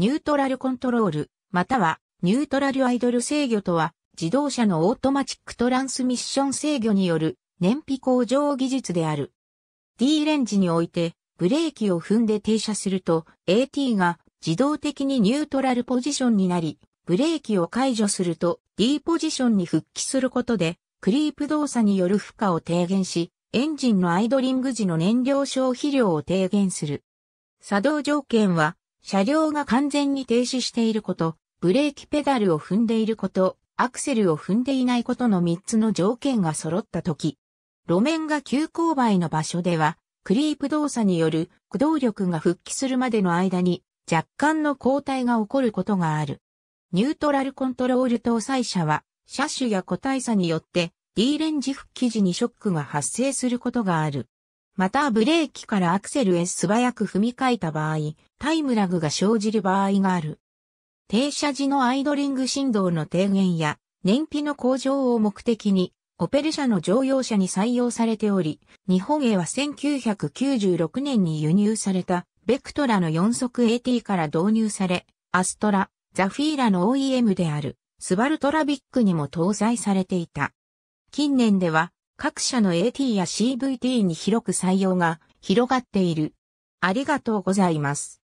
ニュートラルコントロール、またはニュートラルアイドル制御とは、自動車のオートマチックトランスミッション制御による燃費向上技術である。D レンジにおいて、ブレーキを踏んで停車すると、AT が自動的にニュートラルポジションになり、ブレーキを解除すると D ポジションに復帰することで、クリープ動作による負荷を低減し、エンジンのアイドリング時の燃料消費量を低減する。作動条件は、車両が完全に停止していること、ブレーキペダルを踏んでいること、アクセルを踏んでいないことの3つの条件が揃ったとき、路面が急勾配の場所では、クリープ動作による駆動力が復帰するまでの間に若干の後退が起こることがある。ニュートラルコントロール搭載車は、車種や個体差によって D レンジ復帰時にショックが発生することがある。またブレーキからアクセルへ素早く踏み替えた場合、タイムラグが生じる場合がある。停車時のアイドリング振動の低減や燃費の向上を目的に、オペル社の乗用車に採用されており、日本へは1996年に輸入された、ベクトラの4速 AT から導入され、アストラ、ザフィーラの OEM である、スバルトラビックにも搭載されていた。近年では、各社の AT や CVT に広く採用が広がっている。ありがとうございます。